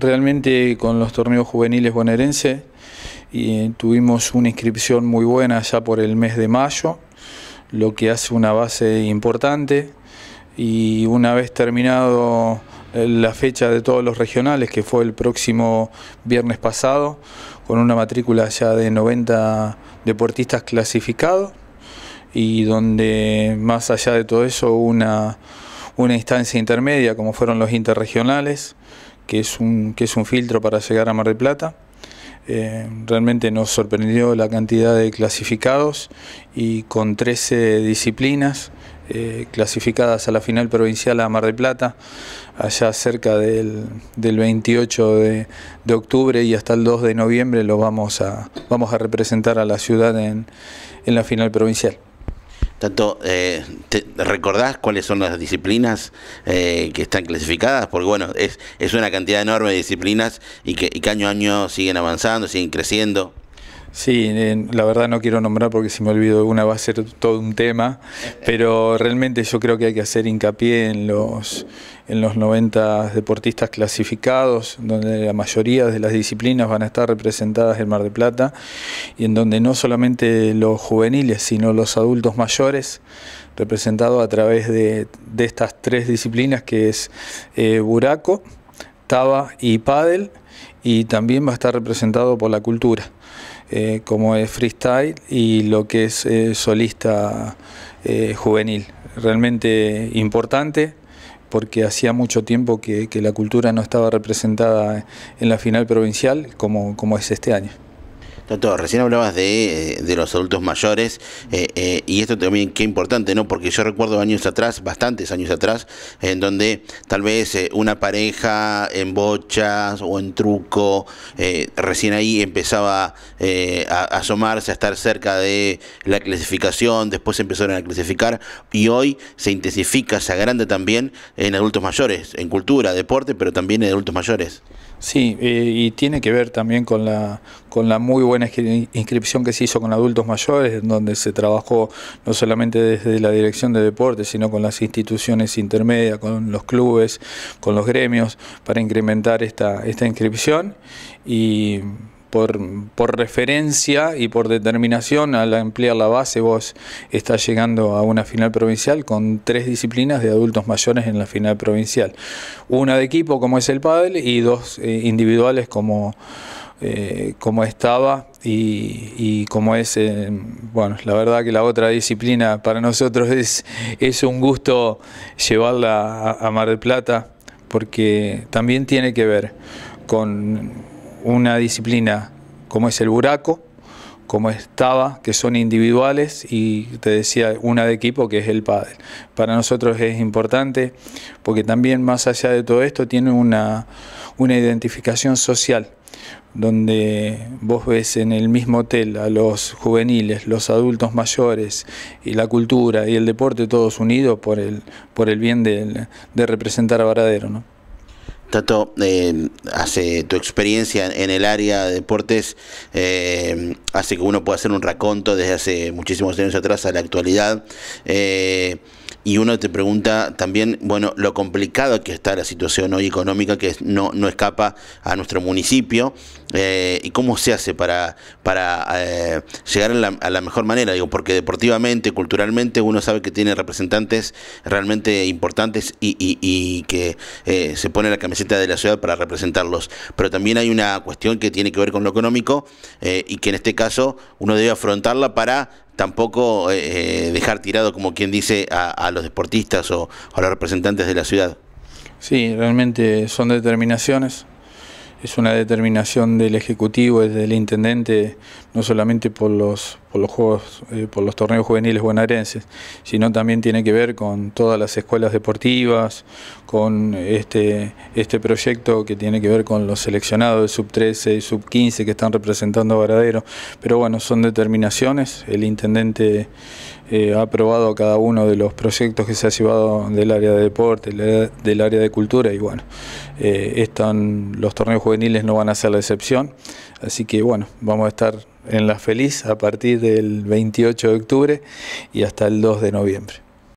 Realmente con los torneos juveniles bonaerenses y eh, tuvimos una inscripción muy buena ya por el mes de mayo, lo que hace una base importante y una vez terminado eh, la fecha de todos los regionales, que fue el próximo viernes pasado, con una matrícula ya de 90 deportistas clasificados y donde más allá de todo eso una, una instancia intermedia como fueron los interregionales que es un, que es un filtro para llegar a Mar del Plata. Eh, realmente nos sorprendió la cantidad de clasificados y con 13 disciplinas eh, clasificadas a la final provincial a Mar del Plata, allá cerca del, 28 de, octubre y hasta el 2 de noviembre lo vamos a, vamos a representar a la ciudad en la final provincial. Tanto, eh, te, ¿recordás cuáles son las disciplinas eh, que están clasificadas? Porque bueno, es, es una cantidad enorme de disciplinas y que, y que año a año siguen avanzando, siguen creciendo. Sí, la verdad no quiero nombrar porque si me olvido de una va a ser todo un tema, pero realmente yo creo que hay que hacer hincapié en los, en los 90 deportistas clasificados, donde la mayoría de las disciplinas van a estar representadas en Mar de Plata, y en donde no solamente los juveniles, sino los adultos mayores, representados a través de, de estas tres disciplinas que es eh, buraco, taba y pádel, y también va a estar representado por la cultura, eh, como es freestyle y lo que es eh, solista eh, juvenil. Realmente importante porque hacía mucho tiempo que, la cultura no estaba representada en la final provincial como es este año. Doctor, recién hablabas eh, de, los adultos mayores eh, eh, y esto también qué importante, ¿no? Porque yo recuerdo años atrás, bastantes años atrás, en donde tal vez una pareja en bochas o en truco, recién ahí empezaba a asomarse, a estar cerca de la clasificación, después empezaron a clasificar y hoy se intensifica, se agranda también en adultos mayores, en cultura, deporte, pero también en adultos mayores. Sí, eh, y tiene que ver también con la, con la muy buena inscripción que se hizo con adultos mayores, donde se trabajó no solamente desde la dirección de deportes, sino con las instituciones intermedias, con los clubes, con los gremios, para incrementar esta, esta inscripción. Y por, referencia y por determinación al ampliar la base, vos estás llegando a una final provincial con tres disciplinas de adultos mayores en la final provincial. Una de equipo como es el pádel y dos eh, individuales como, eh, como estaba y, como es, eh, bueno, la verdad que la otra disciplina para nosotros es, es un gusto llevarla a Mar del Plata porque también tiene que ver con una disciplina como es el buraco, como es que son individuales, y te decía, una de equipo que es el pádel. Para nosotros es importante porque también más allá de todo esto tiene una, identificación social donde vos ves en el mismo hotel a los juveniles, los adultos mayores y la cultura y el deporte todos unidos por el, por el bien de, representar a Varadero. ¿no? Tato, eh, hace tu experiencia en el área de deportes eh, hace que uno pueda hacer un raconto desde hace muchísimos años atrás a la actualidad. Eh, y uno te pregunta también, bueno, lo complicado que está la situación hoy económica que no, no escapa a nuestro municipio eh, y cómo se hace para, para eh, llegar a la, mejor manera, digo, porque deportivamente, culturalmente, uno sabe que tiene representantes realmente importantes y, y, que eh, se pone la camiseta de la ciudad para representarlos, pero también hay una cuestión que tiene que ver con lo económico y que en este caso uno debe afrontarla para tampoco eh, dejar tirado, como quien dice, a, los deportistas o a los representantes de la ciudad. Sí, realmente son determinaciones. Es una determinación del Ejecutivo, es del Intendente, no solamente por los por los juegos, eh, por los torneos juveniles bonaerenses, sino también tiene que ver con todas las escuelas deportivas, con este, este proyecto que tiene que ver con los seleccionados de sub 13 y sub 15 que están representando a Varadero. Pero bueno, son determinaciones. El intendente eh, ha aprobado cada uno de los proyectos que se ha llevado del área de deporte, del área de cultura, y bueno, eh, están, los torneos juveniles no van a ser la excepción. Así que bueno, vamos a estar en La Feliz a partir del 28 de octubre y hasta el 2 de noviembre.